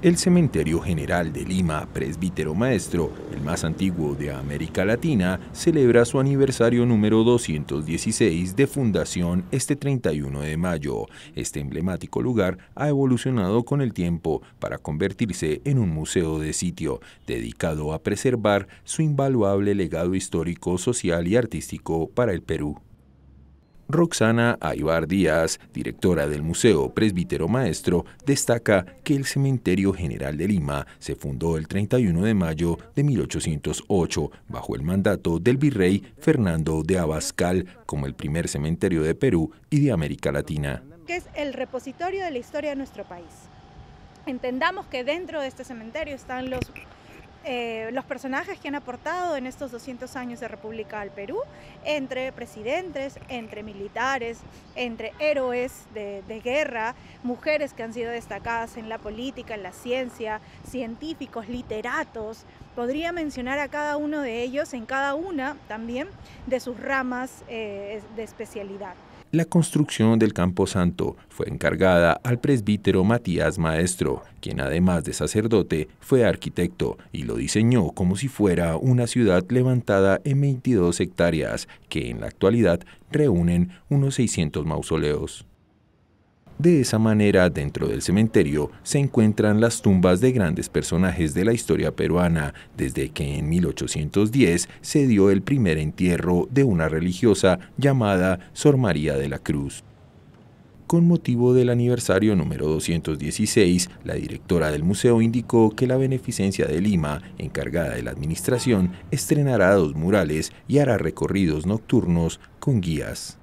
El Cementerio General de Lima Presbítero Maestro, el más antiguo de América Latina, celebra su aniversario número 216 de fundación este 31 de mayo. Este emblemático lugar ha evolucionado con el tiempo para convertirse en un museo de sitio, dedicado a preservar su invaluable legado histórico, social y artístico para el Perú. Roxana Aybar Díaz, directora del Museo Presbítero Maestro, destaca que el Cementerio General de Lima se fundó el 31 de mayo de 1808 bajo el mandato del virrey Fernando de Abascal como el primer cementerio de Perú y de América Latina. Que es el repositorio de la historia de nuestro país. Entendamos que dentro de este cementerio están los eh, los personajes que han aportado en estos 200 años de República al Perú, entre presidentes, entre militares, entre héroes de, guerra, mujeres que han sido destacadas en la política, en la ciencia, científicos, literatos. Podría mencionar a cada uno de ellos en cada una también de sus ramas eh, de especialidad. La construcción del Campo Santo fue encargada al presbítero Matías Maestro, quien además de sacerdote fue arquitecto y lo diseñó como si fuera una ciudad levantada en 22 hectáreas, que en la actualidad reúnen unos 600 mausoleos. De esa manera, dentro del cementerio se encuentran las tumbas de grandes personajes de la historia peruana, desde que en 1810 se dio el primer entierro de una religiosa llamada Sor María de la Cruz. Con motivo del aniversario número 216, la directora del museo indicó que la Beneficencia de Lima, encargada de la administración, estrenará dos murales y hará recorridos nocturnos con guías.